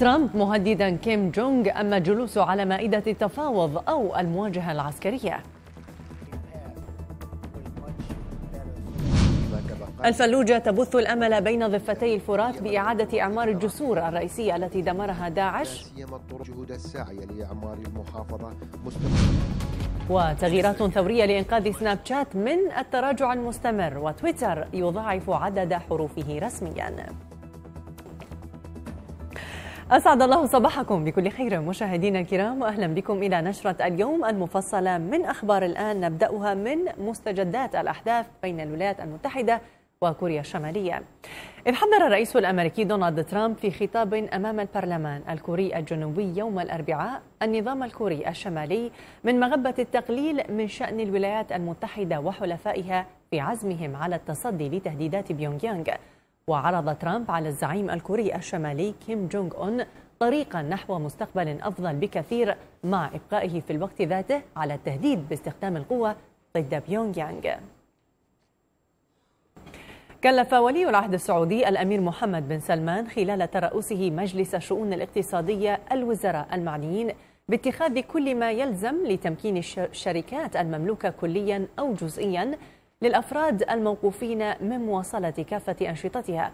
ترامب مهددا كيم جونغ أما جلوسه على مائدة التفاوض أو المواجهة العسكرية الفلوجة تبث الأمل بين ضفتي الفرات بإعادة إعمار الجسور الرئيسية التي دمرها داعش جهود لإعمار المحافظة وتغييرات ثورية لإنقاذ سناب شات من التراجع المستمر وتويتر يضاعف عدد حروفه رسمياً أسعد الله صباحكم بكل خير مشاهدينا الكرام وأهلا بكم إلى نشرة اليوم المفصلة من أخبار الآن نبدأها من مستجدات الأحداث بين الولايات المتحدة وكوريا الشمالية إذ حضر الرئيس الأمريكي دونالد ترامب في خطاب أمام البرلمان الكوري الجنوبي يوم الأربعاء النظام الكوري الشمالي من مغبة التقليل من شأن الولايات المتحدة وحلفائها في عزمهم على التصدي لتهديدات بيونغيانغ يانغ وعرض ترامب على الزعيم الكوري الشمالي كيم جونغ أون طريقا نحو مستقبل أفضل بكثير مع إبقائه في الوقت ذاته على التهديد باستخدام القوة ضد بيونغ يانغ كلف ولي العهد السعودي الامير محمد بن سلمان خلال ترأسه مجلس الشؤون الاقتصاديه الوزراء المعنيين باتخاذ كل ما يلزم لتمكين الشركات المملوكه كليا او جزئيا للأفراد الموقوفين من مواصلة كافة أنشطتها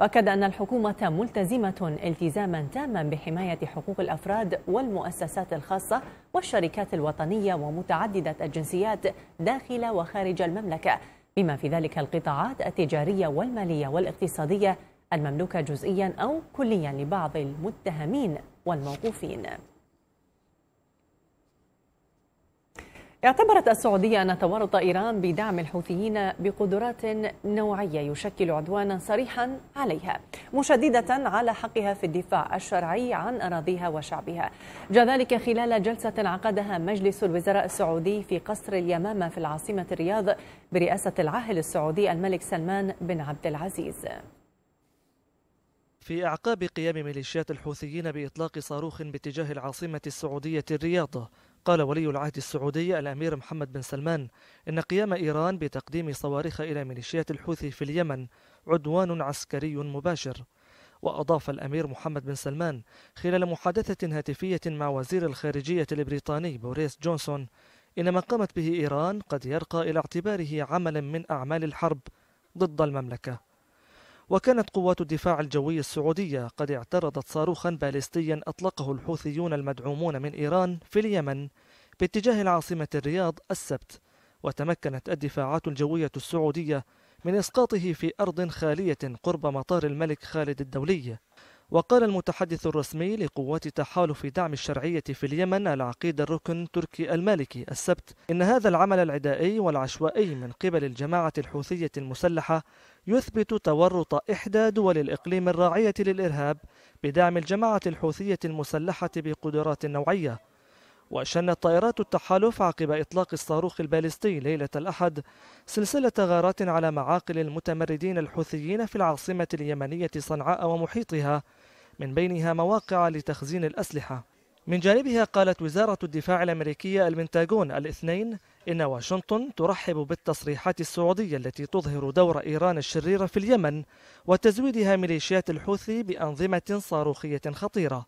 وأكد أن الحكومة ملتزمة التزاما تاما بحماية حقوق الأفراد والمؤسسات الخاصة والشركات الوطنية ومتعددة الجنسيات داخل وخارج المملكة بما في ذلك القطاعات التجارية والمالية والاقتصادية المملوكة جزئيا أو كليا لبعض المتهمين والموقوفين اعتبرت السعودية أن تورط إيران بدعم الحوثيين بقدرات نوعية يشكل عدوانا صريحا عليها مشددة على حقها في الدفاع الشرعي عن أراضيها وشعبها جاء ذلك خلال جلسة عقدها مجلس الوزراء السعودي في قصر اليمامة في العاصمة الرياض برئاسة العاهل السعودي الملك سلمان بن عبد العزيز في أعقاب قيام ميليشيات الحوثيين بإطلاق صاروخ باتجاه العاصمة السعودية الرياض قال ولي العهد السعودي الأمير محمد بن سلمان إن قيام إيران بتقديم صواريخ إلى ميليشيات الحوثي في اليمن عدوان عسكري مباشر وأضاف الأمير محمد بن سلمان خلال محادثة هاتفية مع وزير الخارجية البريطاني بوريس جونسون إن ما قامت به إيران قد يرقى إلى اعتباره عملا من أعمال الحرب ضد المملكة وكانت قوات الدفاع الجوي السعودية قد اعترضت صاروخا باليستيا أطلقه الحوثيون المدعومون من إيران في اليمن باتجاه العاصمة الرياض السبت وتمكنت الدفاعات الجوية السعودية من إسقاطه في أرض خالية قرب مطار الملك خالد الدولي وقال المتحدث الرسمي لقوات تحالف دعم الشرعية في اليمن العقيد الركن تركي المالكي السبت إن هذا العمل العدائي والعشوائي من قبل الجماعة الحوثية المسلحة يثبت تورط إحدى دول الإقليم الراعية للإرهاب بدعم الجماعة الحوثية المسلحة بقدرات نوعية وشنت طائرات التحالف عقب إطلاق الصاروخ البالستي ليلة الأحد سلسلة غارات على معاقل المتمردين الحوثيين في العاصمة اليمنية صنعاء ومحيطها من بينها مواقع لتخزين الأسلحة من جانبها قالت وزارة الدفاع الأمريكية المنتاجون الاثنين إن واشنطن ترحب بالتصريحات السعودية التي تظهر دور إيران الشريرة في اليمن وتزويدها ميليشيات الحوثي بأنظمة صاروخية خطيرة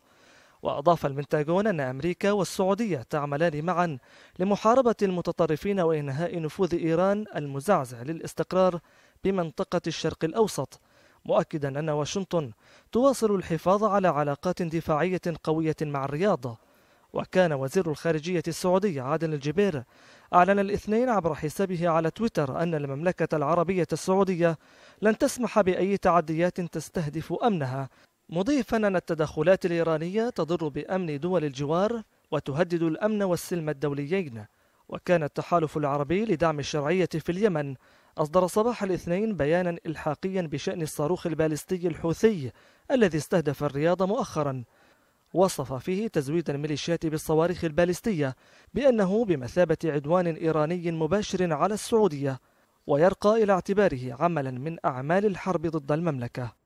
وأضاف المنتاغون أن أمريكا والسعودية تعملان معا لمحاربة المتطرفين وإنهاء نفوذ إيران المزعزع للاستقرار بمنطقة الشرق الأوسط مؤكدا أن واشنطن تواصل الحفاظ على علاقات دفاعية قوية مع الرياض وكان وزير الخارجية السعودية عادل الجبير أعلن الاثنين عبر حسابه على تويتر أن المملكة العربية السعودية لن تسمح بأي تعديات تستهدف أمنها مضيفا أن التدخلات الإيرانية تضر بأمن دول الجوار وتهدد الأمن والسلم الدوليين وكان التحالف العربي لدعم الشرعية في اليمن أصدر صباح الاثنين بيانا إلحاقيا بشأن الصاروخ البالستي الحوثي الذي استهدف الرياض مؤخرا وصف فيه تزويد الميليشيات بالصواريخ البالستية بأنه بمثابة عدوان إيراني مباشر على السعودية ويرقى إلى اعتباره عملا من أعمال الحرب ضد المملكة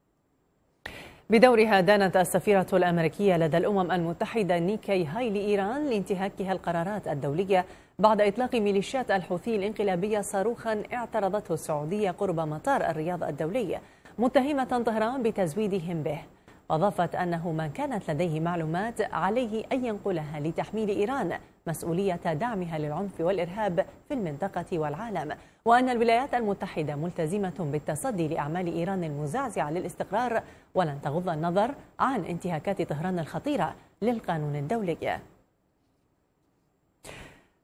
بدورها دانت السفيرة الأمريكية لدى الأمم المتحدة نيكي هاي لإيران لانتهاكها القرارات الدولية بعد إطلاق ميليشيات الحوثي الإنقلابية صاروخا اعترضته السعودية قرب مطار الرياض الدولي متهمة طهران بتزويدهم به وأضافت أنه من كانت لديه معلومات عليه أن ينقلها لتحميل إيران مسؤولية دعمها للعنف والإرهاب في المنطقة والعالم وأن الولايات المتحدة ملتزمة بالتصدي لأعمال إيران المزعزعة للاستقرار ولن تغض النظر عن انتهاكات طهران الخطيرة للقانون الدولي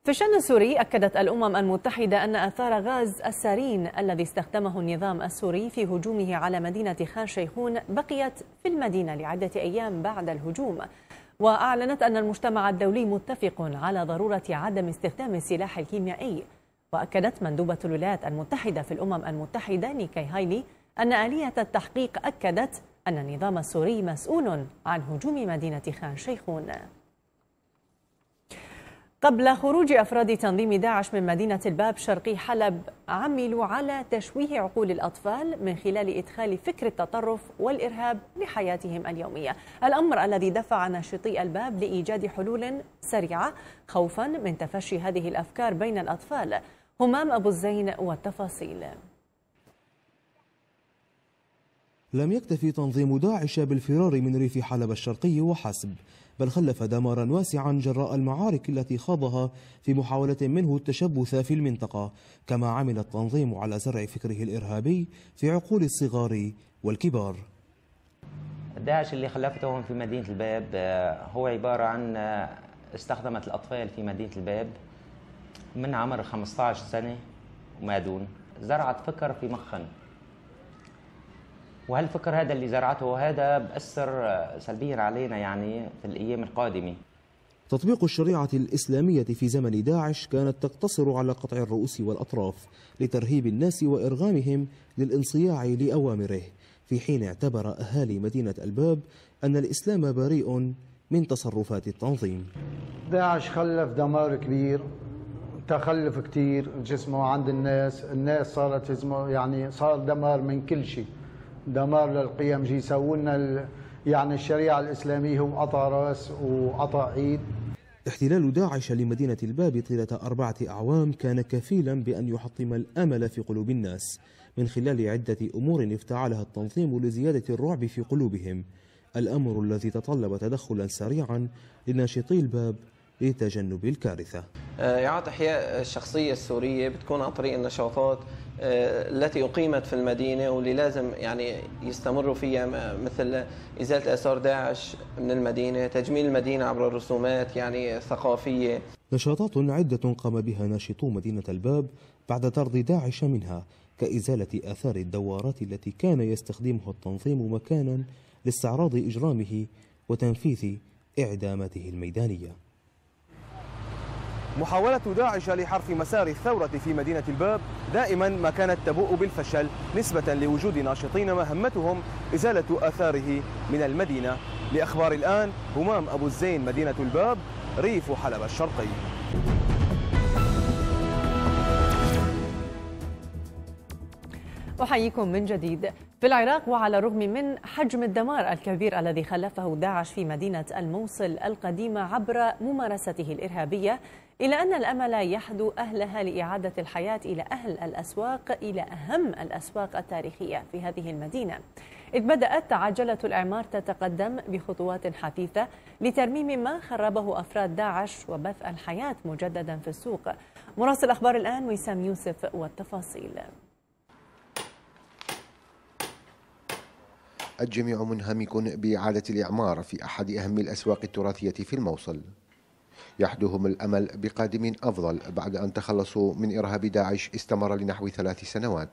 في الشأن السوري أكدت الأمم المتحدة أن آثار غاز السارين الذي استخدمه النظام السوري في هجومه على مدينة خان شيخون بقيت في المدينة لعدة أيام بعد الهجوم وأعلنت أن المجتمع الدولي متفق على ضرورة عدم استخدام السلاح الكيميائي وأكدت مندوبة الولايات المتحدة في الأمم المتحدة نيكي هايلي أن آلية التحقيق أكدت أن النظام السوري مسؤول عن هجوم مدينة خان شيخون قبل خروج أفراد تنظيم داعش من مدينة الباب شرقي حلب عملوا على تشويه عقول الأطفال من خلال إدخال فكر التطرف والإرهاب لحياتهم اليومية الأمر الذي دفع ناشطي الباب لإيجاد حلول سريعة خوفا من تفشي هذه الأفكار بين الأطفال همام أبو الزين والتفاصيل لم يكتفي تنظيم داعش بالفرار من ريف حلب الشرقي وحسب بل خلف دمارا واسعا جراء المعارك التي خاضها في محاولة منه التشبث في المنطقة كما عمل التنظيم على زرع فكره الإرهابي في عقول الصغار والكبار داعش اللي خلفته في مدينة الباب آه، هو عبارة عن آه، استخدمت الأطفال في مدينة الباب من عمر 15 سنة وما دون زرعت فكر في مخن وهل الفكر هذا اللي زرعته هذا بأثر سلبيا علينا يعني في الأيام القادمة تطبيق الشريعة الإسلامية في زمن داعش كانت تقتصر على قطع الرؤوس والأطراف لترهيب الناس وإرغامهم للانصياع لأوامره في حين اعتبر أهالي مدينة الباب أن الإسلام بريء من تصرفات التنظيم داعش خلف دمار كبير تخلف كتير جسمه عند الناس الناس صارت يعني صار دمار من كل شيء دمار للقيم جي سوونا يعني الشريعه الاسلاميه هم قطع راس وقطع ايد احتلال داعش لمدينة الباب طيلة أربعة أعوام كان كفيلا بأن يحطم الأمل في قلوب الناس من خلال عدة أمور افتعلها التنظيم لزيادة الرعب في قلوبهم الأمر الذي تطلب تدخلا سريعا لناشطي الباب لتجنب الكارثة آه، إعادة إحياء الشخصية السورية بتكون عن طريق النشاطات آه، التي أقيمت في المدينة واللي لازم يعني يستمروا فيها مثل إزالة آثار داعش من المدينة تجميل المدينة عبر الرسومات يعني ثقافية نشاطات عدة قام بها ناشطو مدينة الباب بعد طرد داعش منها كإزالة آثار الدوارات التي كان يستخدمها التنظيم مكانا لاستعراض إجرامه وتنفيذ إعداماته الميدانية محاولة داعش لحرف مسار الثورة في مدينة الباب دائما ما كانت تبوء بالفشل نسبة لوجود ناشطين مهمتهم إزالة آثاره من المدينة لأخبار الآن همام أبو الزين مدينة الباب ريف حلب الشرقي أحييكم من جديد في العراق وعلى الرغم من حجم الدمار الكبير الذي خلفه داعش في مدينة الموصل القديمة عبر ممارسته الإرهابية إلا أن الأمل يحدو أهلها لإعادة الحياة إلى أهل الأسواق إلى أهم الأسواق التاريخية في هذه المدينة إذ بدأت عجلة الإعمار تتقدم بخطوات حثيثة لترميم ما خربه أفراد داعش وبث الحياة مجددا في السوق مراسل أخبار الآن وسام يوسف والتفاصيل الجميع منهمك بإعادة الإعمار في أحد أهم الأسواق التراثية في الموصل يحدهم الأمل بقادم أفضل بعد أن تخلصوا من إرهاب داعش استمر لنحو ثلاث سنوات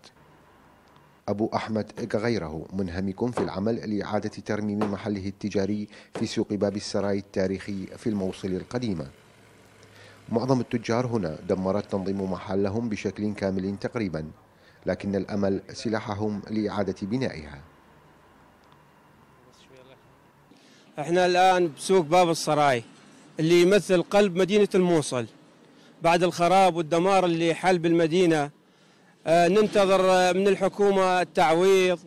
أبو أحمد كغيره منهمك في العمل لإعادة ترميم محله التجاري في سوق باب السراي التاريخي في الموصل القديمة معظم التجار هنا دمرت تنظيم محلهم بشكل كامل تقريبا لكن الأمل سلاحهم لإعادة بنائها احنا الآن بسوق باب السراي اللي يمثل قلب مدينة الموصل بعد الخراب والدمار اللي حل بالمدينة آه ننتظر آه، من الحكومة التعويض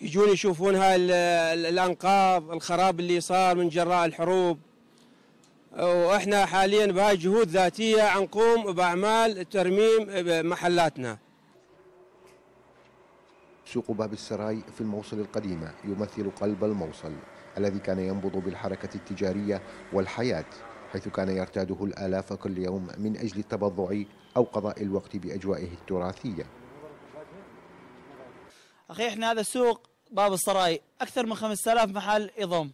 يجون يشوفون هاي الأنقاض الخراب اللي صار من جراء الحروب واحنا حاليا بهاي جهود ذاتيه نقوم باعمال ترميم آه، محلاتنا. سوق باب السراي في الموصل القديمه يمثل قلب الموصل. الذي كان ينبض بالحركة التجارية والحياة حيث كان يرتاده الآلاف كل يوم من أجل التبضع أو قضاء الوقت بأجوائه التراثية أخي إحنا هذا السوق باب الصراي أكثر من 5000 محل يضم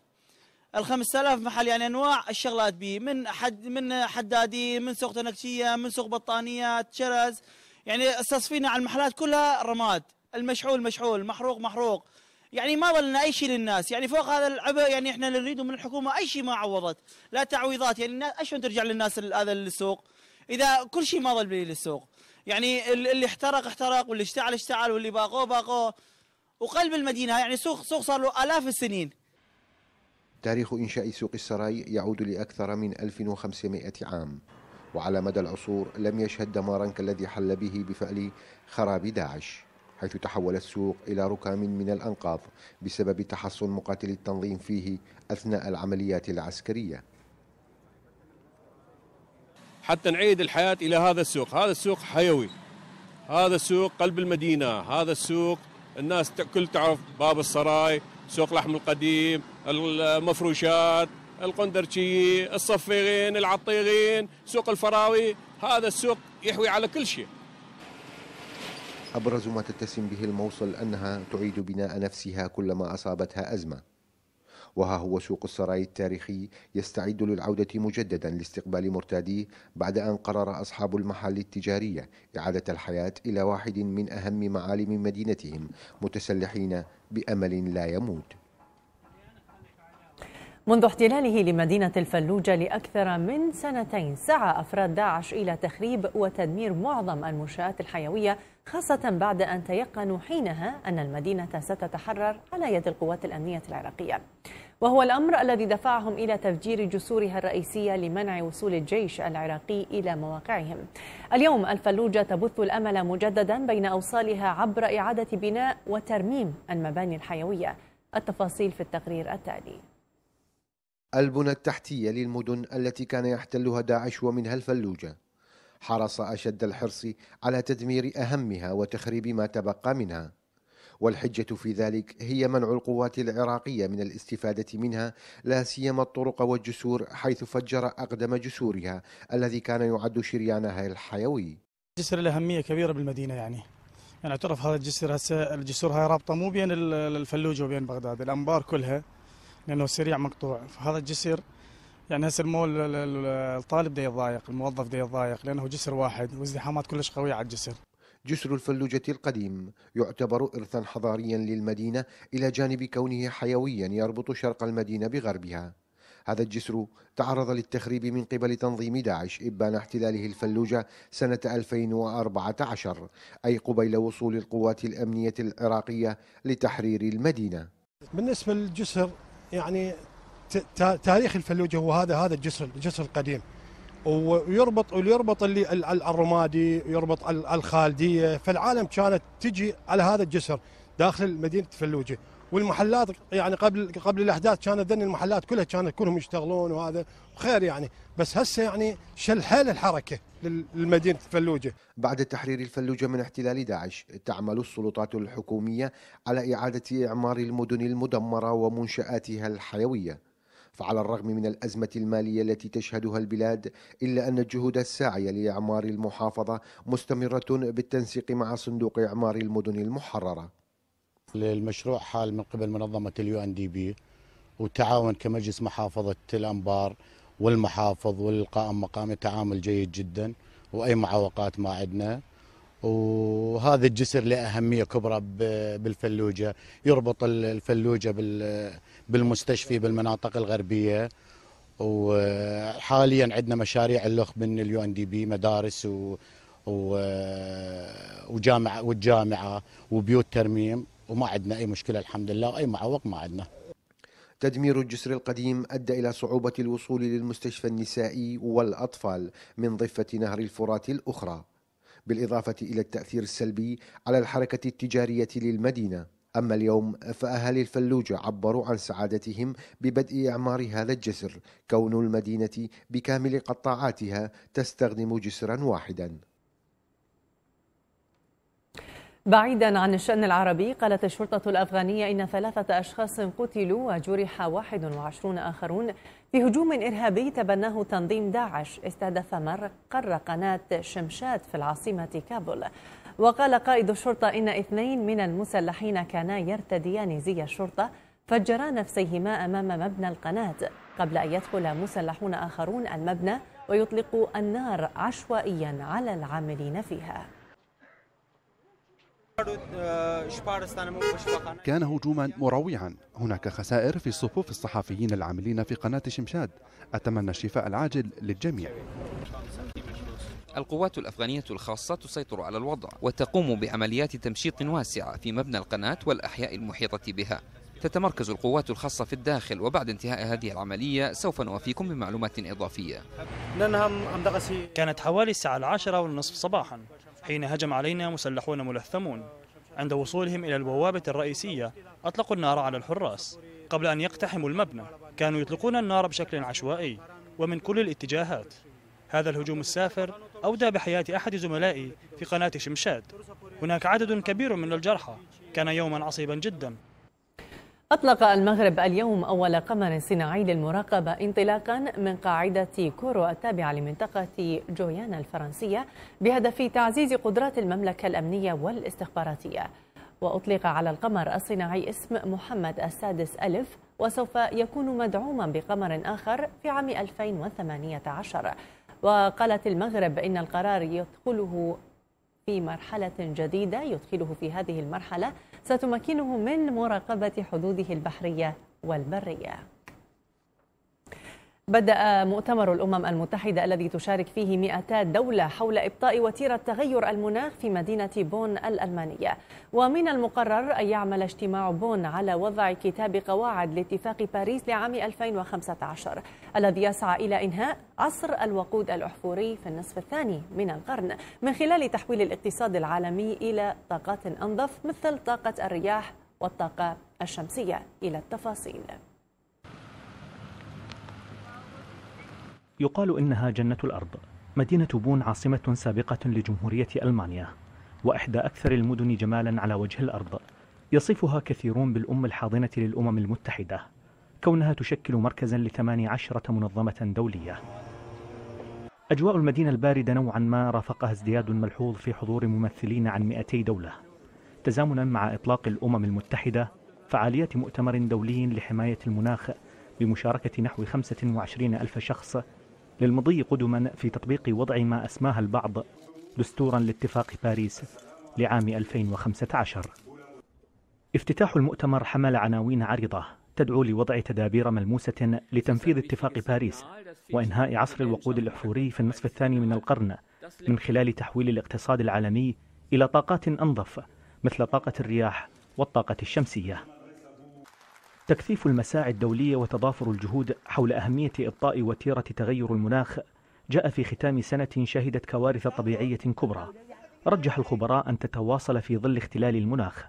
ال 5000 محل يعني انواع الشغلات به من حد من حدادين من سوق تنكشيه من سوق بطانيات شرز يعني استصفينا على المحلات كلها رماد المشحول مشحول محروق محروق يعني ما ظلنا اي شيء للناس يعني فوق هذا العبء يعني احنا نريد نريده من الحكومه اي شيء ما عوضت لا تعويضات يعني الناس ترجع للناس هذا للسوق اذا كل شيء ما ظل للسوق يعني اللي احترق احترق واللي اشتعل اشتعل واللي باقوه باقوه وقلب المدينه يعني سوق سوق صار له الاف السنين تاريخ إنشاء سوق السراي يعود لأكثر من 1500 عام وعلى مدى العصور لم يشهد دمارا كالذي حل به بفعل خراب داعش حيث تحول السوق إلى ركام من الأنقاض بسبب تحصن مقاتلي التنظيم فيه أثناء العمليات العسكرية حتى نعيد الحياة إلى هذا السوق هذا السوق حيوي هذا السوق قلب المدينة هذا السوق الناس كل تعرف باب السراي سوق لحم القديم المفروشات القندرشي الصفيغين العطيغين سوق الفراوي هذا السوق يحوي على كل شيء أبرز ما تتسم به الموصل أنها تعيد بناء نفسها كلما أصابتها أزمة وها هو سوق السراي التاريخي يستعد للعودة مجددا لاستقبال مرتاديه بعد أن قرر أصحاب المحال التجارية إعادة الحياة إلى واحد من أهم معالم مدينتهم متسلحين بأمل لا يموت منذ احتلاله لمدينة الفلوجة لأكثر من سنتين سعى أفراد داعش إلى تخريب وتدمير معظم المنشآت الحيوية خاصة بعد أن تيقنوا حينها أن المدينة ستتحرر على يد القوات الأمنية العراقية وهو الأمر الذي دفعهم إلى تفجير جسورها الرئيسية لمنع وصول الجيش العراقي إلى مواقعهم اليوم الفلوجة تبث الأمل مجددا بين أوصالها عبر إعادة بناء وترميم المباني الحيوية التفاصيل في التقرير التالي البنى التحتية للمدن التي كان يحتلها داعش ومنها الفلوجة حرص أشد الحرص على تدمير أهمها وتخريب ما تبقى منها والحجة في ذلك هي منع القوات العراقية من الاستفادة منها لا سيما الطرق والجسور حيث فجر أقدم جسورها الذي كان يعد شريانها الحيوي جسر الأهمية كبيرة بالمدينة يعني يعني اعترف هذا الجسر هسه الجسور هاي رابطه مو بين الفلوجه وبين بغداد الانبار كلها لانه سريع مقطوع فهذا الجسر يعني هسه المول الطالب دا يضايق الموظف دا يضايق لانه جسر واحد وازدحامات كلش قويه على الجسر جسر الفلوجة القديم يعتبر إرثا حضاريا للمدينة إلى جانب كونه حيويا يربط شرق المدينة بغربها هذا الجسر تعرض للتخريب من قبل تنظيم داعش إبان احتلاله الفلوجة سنة 2014 أي قبيل وصول القوات الأمنية العراقية لتحرير المدينة بالنسبة للجسر يعني تاريخ الفلوجه هو هذا هذا الجسر الجسر القديم ويربط ويربط اللي الرمادي يربط الخالديه فالعالم كانت تجي على هذا الجسر داخل مدينه الفلوجه والمحلات يعني قبل قبل الاحداث كانت ذن المحلات كلها كانت كلهم يشتغلون وهذا خير يعني بس هسه يعني شل حال الحركه لمدينه الفلوجه. بعد تحرير الفلوجه من احتلال داعش، تعمل السلطات الحكوميه على اعاده اعمار المدن المدمره ومنشاتها الحيويه. فعلى الرغم من الازمه الماليه التي تشهدها البلاد الا ان الجهود الساعيه لاعمار المحافظه مستمره بالتنسيق مع صندوق اعمار المدن المحرره. المشروع حال من قبل منظمه اليو ان دي بي وتعاون كمجلس محافظه الانبار والمحافظ والقائم مقام تعامل جيد جدا واي معوقات ما عندنا وهذا الجسر له اهميه كبرى بالفلوجه يربط الفلوجه بالمستشفي بالمناطق الغربيه وحاليا عندنا مشاريع اللخ من اليو ان دي بي مدارس و وجامعه والجامعه وبيوت ترميم وما عندنا اي مشكله الحمد لله واي معوق ما عندنا تدمير الجسر القديم أدى إلى صعوبة الوصول للمستشفى النسائي والأطفال من ضفة نهر الفرات الأخرى بالإضافة إلى التأثير السلبي على الحركة التجارية للمدينة أما اليوم فأهالي الفلوجة عبروا عن سعادتهم ببدء إعمار هذا الجسر كون المدينة بكامل قطاعاتها تستخدم جسرا واحدا بعيدا عن الشأن العربي قالت الشرطة الأفغانية إن ثلاثة أشخاص قتلوا وجرح 21 آخرون في هجوم إرهابي تبناه تنظيم داعش استهدف مقر قناة شمشات في العاصمة كابول وقال قائد الشرطة إن اثنين من المسلحين كانا يرتديان زي الشرطة فجرا نفسيهما أمام مبنى القناة قبل أن يدخل مسلحون آخرون المبنى ويطلقوا النار عشوائيا على العاملين فيها كان هجوما مروعا هناك خسائر في صفوف الصحفيين العاملين في قناة شمشاد أتمنى الشفاء العاجل للجميع القوات الأفغانية الخاصة تسيطر على الوضع وتقوم بعمليات تمشيط واسعة في مبنى القناة والأحياء المحيطة بها تتمركز القوات الخاصة في الداخل وبعد انتهاء هذه العملية سوف نوافيكم بمعلومات إضافية كانت حوالي الساعة العاشرة والنصف صباحا حين هجم علينا مسلحون ملثمون عند وصولهم إلى البوابة الرئيسية أطلقوا النار على الحراس قبل أن يقتحموا المبنى كانوا يطلقون النار بشكل عشوائي ومن كل الاتجاهات هذا الهجوم السافر أودى بحياة أحد زملائي في قناة شمشاد هناك عدد كبير من الجرحى كان يوما عصيبا جدا أطلق المغرب اليوم أول قمر صناعي للمراقبة انطلاقا من قاعدة كورو التابعة لمنطقة جويانا الفرنسية بهدف تعزيز قدرات المملكة الأمنية والاستخباراتية وأطلق على القمر الصناعي اسم محمد السادس ألف وسوف يكون مدعوما بقمر آخر في عام 2018 وقالت المغرب إن القرار يدخله في مرحلة جديدة يدخله في هذه المرحلة ستمكنه من مراقبة حدوده البحرية والبرية بدأ مؤتمر الأمم المتحدة الذي تشارك فيه 200 دولة حول إبطاء وتيرة تغير المناخ في مدينة بون الألمانية ومن المقرر أن يعمل اجتماع بون على وضع كتاب قواعد لاتفاق باريس لعام 2015 الذي يسعى إلى إنهاء عصر الوقود الأحفوري في النصف الثاني من القرن من خلال تحويل الاقتصاد العالمي إلى طاقات أنظف مثل طاقة الرياح والطاقة الشمسية إلى التفاصيل يقال إنها جنة الأرض مدينة بون عاصمة سابقة لجمهورية ألمانيا وإحدى أكثر المدن جمالا على وجه الأرض يصفها كثيرون بالأم الحاضنة للأمم المتحدة كونها تشكل مركزا لثماني عشرة منظمة دولية أجواء المدينة الباردة نوعا ما رافقها ازدياد ملحوظ في حضور ممثلين عن 200 دولة تزامنا مع إطلاق الأمم المتحدة فعالية مؤتمر دولي لحماية المناخ بمشاركة نحو 25 ألف شخص للمضي قدما في تطبيق وضع ما أسماها البعض دستورا لاتفاق باريس لعام 2015 افتتاح المؤتمر حمل عناوين عريضة تدعو لوضع تدابير ملموسة لتنفيذ اتفاق باريس وإنهاء عصر الوقود الأحفوري في النصف الثاني من القرن من خلال تحويل الاقتصاد العالمي إلى طاقات أنظف مثل طاقة الرياح والطاقة الشمسية تكثيف المساعي الدولية وتضافر الجهود حول أهمية إبطاء وتيرة تغير المناخ جاء في ختام سنة شهدت كوارث طبيعية كبرى رجح الخبراء أن تتواصل في ظل اختلال المناخ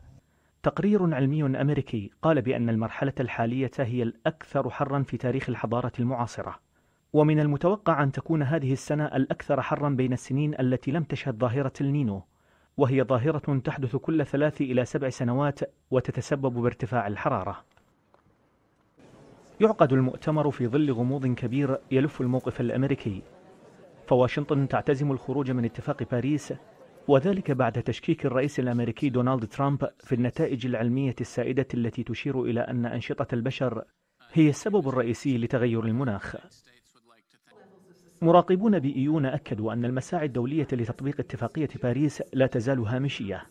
تقرير علمي أمريكي قال بأن المرحلة الحالية هي الأكثر حرا في تاريخ الحضارة المعاصرة ومن المتوقع أن تكون هذه السنة الأكثر حرا بين السنين التي لم تشهد ظاهرة النينو وهي ظاهرة تحدث كل ثلاث إلى سبع سنوات وتتسبب بارتفاع الحرارة يعقد المؤتمر في ظل غموض كبير يلف الموقف الأمريكي فواشنطن تعتزم الخروج من اتفاق باريس وذلك بعد تشكيك الرئيس الأمريكي دونالد ترامب في النتائج العلمية السائدة التي تشير إلى أن أنشطة البشر هي السبب الرئيسي لتغير المناخ مراقبون بيئيون أكدوا أن المساعي الدولية لتطبيق اتفاقية باريس لا تزال هامشية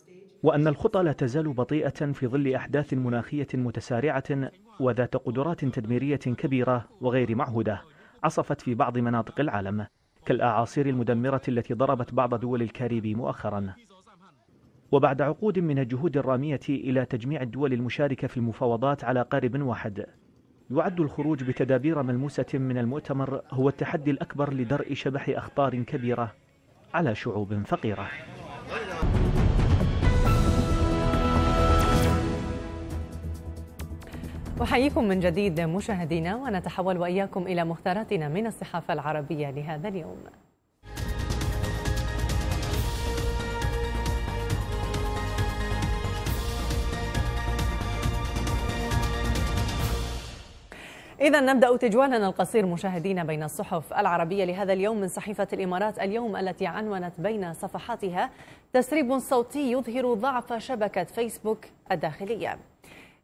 وأن الخطى لا تزال بطيئة في ظل أحداث مناخية متسارعة وذات قدرات تدميرية كبيرة وغير معهودة عصفت في بعض مناطق العالم كالأعاصير المدمرة التي ضربت بعض دول الكاريبي مؤخرا وبعد عقود من الجهود الرامية إلى تجميع الدول المشاركة في المفاوضات على قارب واحد يعد الخروج بتدابير ملموسة من المؤتمر هو التحدي الأكبر لدرء شبح أخطار كبيرة على شعوب فقيرة أحييكم من جديد مشاهدينا ونتحول وإياكم إلى مختاراتنا من الصحافة العربية لهذا اليوم إذا نبدأ تجوالنا القصير مشاهدينا بين الصحف العربية لهذا اليوم من صحيفة الإمارات اليوم التي عنونت بين صفحاتها تسريب صوتي يظهر ضعف شبكة فيسبوك الداخلية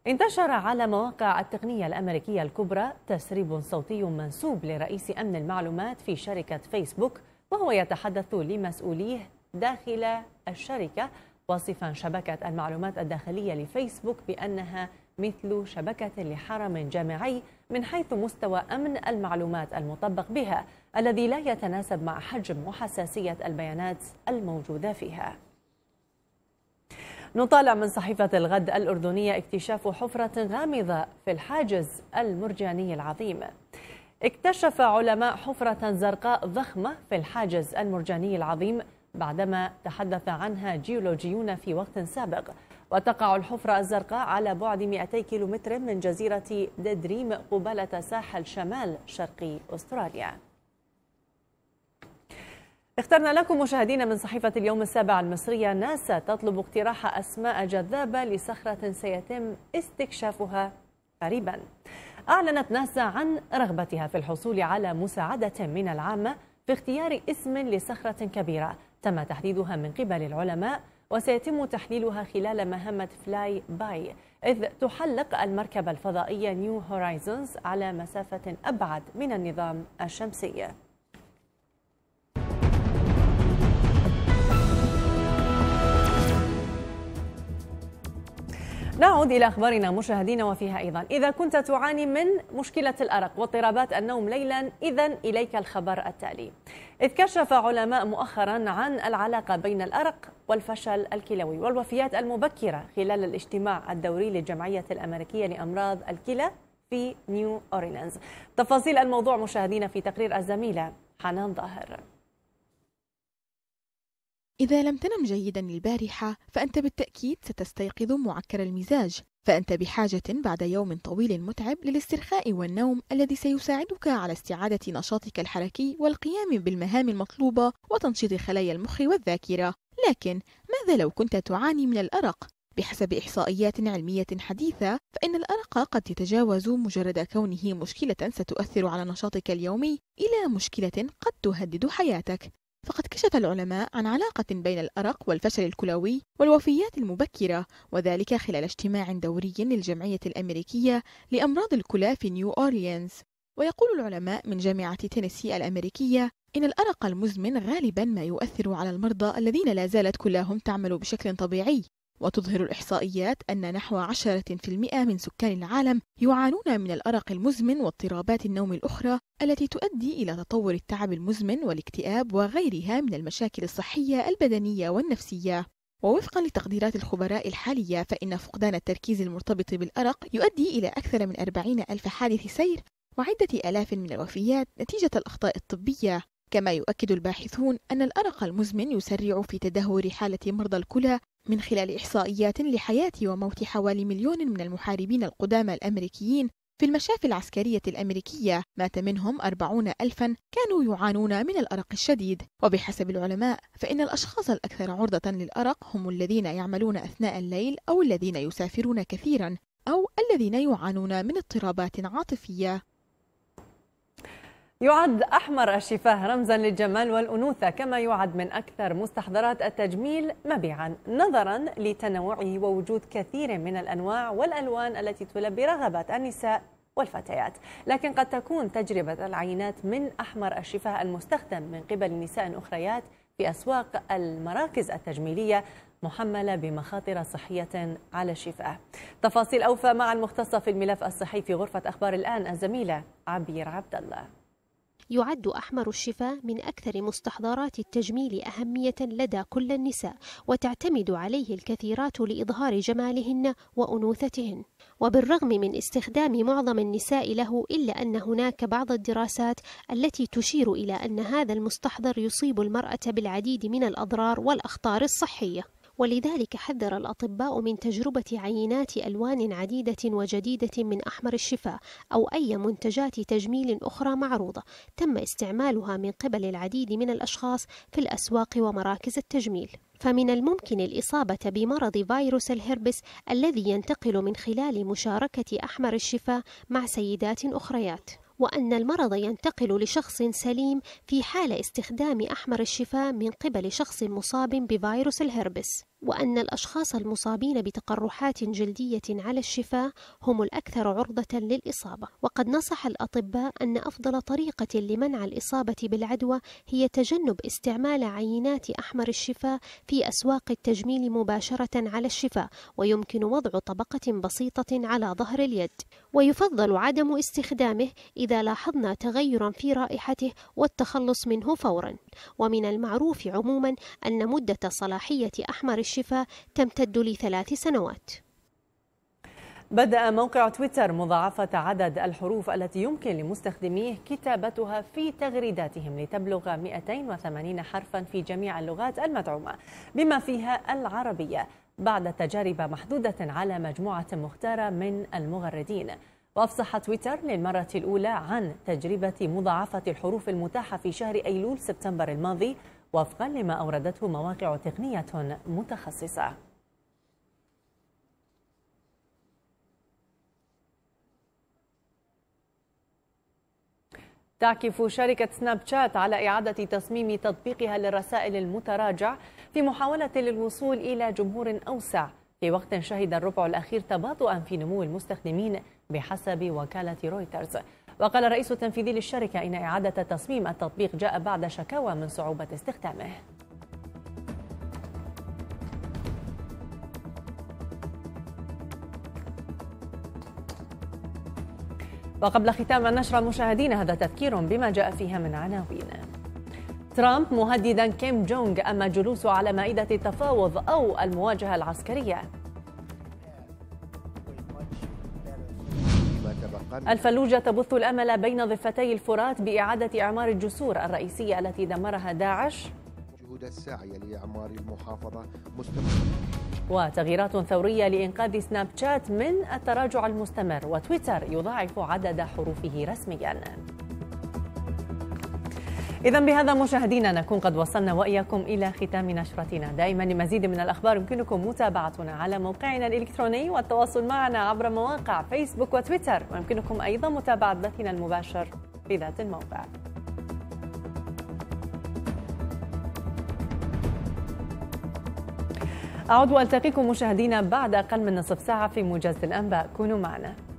انتشر على مواقع التقنية الأمريكية الكبرى تسريب صوتي منسوب لرئيس أمن المعلومات في شركة فيسبوك وهو يتحدث لمسؤوليه داخل الشركة واصفا شبكة المعلومات الداخلية لفيسبوك بأنها مثل شبكة لحرم جامعي من حيث مستوى أمن المعلومات المطبق بها الذي لا يتناسب مع حجم وحساسية البيانات الموجودة فيها نطالع من صحيفة الغد الأردنية اكتشاف حفرة غامضة في الحاجز المرجاني العظيم اكتشف علماء حفرة زرقاء ضخمة في الحاجز المرجاني العظيم بعدما تحدث عنها جيولوجيون في وقت سابق وتقع الحفرة الزرقاء على بعد 200 كيلومتر من جزيرة ددريم قبالة ساحل شمال شرقي أستراليا اخترنا لكم مشاهدينا من صحيفة اليوم السابع المصرية ناسا تطلب اقتراح أسماء جذابة لصخرة سيتم استكشافها قريبا أعلنت ناسا عن رغبتها في الحصول على مساعدة من العامة في اختيار اسم لصخرة كبيرة تم تحديدها من قبل العلماء وسيتم تحليلها خلال مهمة فلاي باي إذ تحلق المركبة الفضائية نيو هورايزونز على مسافة أبعد من النظام الشمسي نعود إلى أخبارنا مشاهدينا وفيها أيضا إذا كنت تعاني من مشكلة الأرق واضطرابات النوم ليلا إذا إليك الخبر التالي إذ كشف علماء مؤخرا عن العلاقة بين الأرق والفشل الكلوي والوفيات المبكرة خلال الاجتماع الدوري للجمعية الأمريكية لأمراض الكلى في نيو أورينز تفاصيل الموضوع مشاهدينا في تقرير الزميلة حنان ظاهر إذا لم تنم جيدا البارحة فأنت بالتأكيد ستستيقظ معكر المزاج فأنت بحاجة بعد يوم طويل متعب للاسترخاء والنوم الذي سيساعدك على استعادة نشاطك الحركي والقيام بالمهام المطلوبة وتنشيط خلايا المخ والذاكرة لكن ماذا لو كنت تعاني من الأرق؟ بحسب إحصائيات علمية حديثة فإن الأرق قد يتجاوز مجرد كونه مشكلة ستؤثر على نشاطك اليومي إلى مشكلة قد تهدد حياتك فقد كشف العلماء عن علاقة بين الأرق والفشل الكلوي والوفيات المبكرة وذلك خلال اجتماع دوري للجمعية الأمريكية لأمراض الكلى في نيو أورليانز ويقول العلماء من جامعة تينيسي الأمريكية إن الأرق المزمن غالبا ما يؤثر على المرضى الذين لا زالت كلاهم تعمل بشكل طبيعي وتظهر الإحصائيات أن نحو 10% من سكان العالم يعانون من الأرق المزمن واضطرابات النوم الأخرى التي تؤدي إلى تطور التعب المزمن والاكتئاب وغيرها من المشاكل الصحية البدنية والنفسية. ووفقا لتقديرات الخبراء الحالية فإن فقدان التركيز المرتبط بالأرق يؤدي إلى أكثر من 40 ألف حادث سير وعدة آلاف من الوفيات نتيجة الأخطاء الطبية كما يؤكد الباحثون أن الأرق المزمن يسرع في تدهور حالة مرضى الكلى من خلال إحصائيات لحياة وموت حوالي مليون من المحاربين القدامى الأمريكيين في المشافي العسكرية الأمريكية مات منهم أربعون ألفا كانوا يعانون من الأرق الشديد وبحسب العلماء فإن الأشخاص الأكثر عرضة للأرق هم الذين يعملون أثناء الليل أو الذين يسافرون كثيرا أو الذين يعانون من اضطرابات عاطفية يعد أحمر الشفاه رمزا للجمال والأنوثة كما يعد من أكثر مستحضرات التجميل مبيعا نظرا لتنوعه ووجود كثير من الأنواع والألوان التي تلبي رغبات النساء والفتيات لكن قد تكون تجربة العينات من أحمر الشفاه المستخدم من قبل نساء أخريات في أسواق المراكز التجميلية محملة بمخاطر صحية على الشفاه تفاصيل أوفى مع المختصة في الملف الصحي في غرفة أخبار الآن الزميلة عبير عبد الله يعد أحمر الشفاة من أكثر مستحضرات التجميل أهمية لدى كل النساء وتعتمد عليه الكثيرات لإظهار جمالهن وأنوثتهن وبالرغم من استخدام معظم النساء له إلا أن هناك بعض الدراسات التي تشير إلى أن هذا المستحضر يصيب المرأة بالعديد من الأضرار والأخطار الصحية ولذلك حذر الأطباء من تجربة عينات ألوان عديدة وجديدة من أحمر الشفاء أو أي منتجات تجميل أخرى معروضة تم استعمالها من قبل العديد من الأشخاص في الأسواق ومراكز التجميل فمن الممكن الإصابة بمرض فيروس الهربس الذي ينتقل من خلال مشاركة أحمر الشفاء مع سيدات أخريات وأن المرض ينتقل لشخص سليم في حال استخدام أحمر الشفاء من قبل شخص مصاب بفيروس الهربس وأن الأشخاص المصابين بتقرحات جلدية على الشفاه هم الأكثر عرضة للإصابة، وقد نصح الأطباء أن أفضل طريقة لمنع الإصابة بالعدوى هي تجنب استعمال عينات أحمر الشفاه في أسواق التجميل مباشرة على الشفاه، ويمكن وضع طبقة بسيطة على ظهر اليد، ويفضل عدم استخدامه إذا لاحظنا تغيرا في رائحته والتخلص منه فورا، ومن المعروف عموما أن مدة صلاحية أحمر الشفاه الشفاء تمتد لثلاث سنوات بدأ موقع تويتر مضاعفة عدد الحروف التي يمكن لمستخدميه كتابتها في تغريداتهم لتبلغ 280 حرفا في جميع اللغات المدعومة بما فيها العربية بعد تجارب محدودة على مجموعة مختارة من المغردين وأفصح تويتر للمرة الأولى عن تجربة مضاعفة الحروف المتاحة في شهر أيلول سبتمبر الماضي وفقا لما أوردته مواقع تقنية متخصصة تعكف شركة سناب شات على إعادة تصميم تطبيقها للرسائل المتراجع في محاولة للوصول إلى جمهور أوسع في وقت شهد الربع الأخير تباطؤا في نمو المستخدمين بحسب وكالة رويترز وقال الرئيس التنفيذي للشركة إن إعادة تصميم التطبيق جاء بعد شكاوى من صعوبة استخدامه وقبل ختام النشرة المشاهدين هذا تذكير بما جاء فيها من عناوين ترامب مهددا كيم جونج أما جلوسه على مائدة التفاوض أو المواجهة العسكرية الفلوجة تبث الأمل بين ضفتي الفرات بإعادة إعمار الجسور الرئيسية التي دمرها داعش جهود الساعية لإعمار المحافظة مستمرة وتغييرات ثورية لإنقاذ سناب شات من التراجع المستمر وتويتر يضاعف عدد حروفه رسمياً إذا بهذا مشاهدينا نكون قد وصلنا وإياكم إلى ختام نشرتنا دائما لمزيد من الأخبار يمكنكم متابعتنا على موقعنا الإلكتروني والتواصل معنا عبر مواقع فيسبوك وتويتر ويمكنكم أيضا متابعة بثنا المباشر في ذات الموقع أعود وألتقيكم مشاهدينا بعد أقل من نصف ساعة في موجز الأنباء كونوا معنا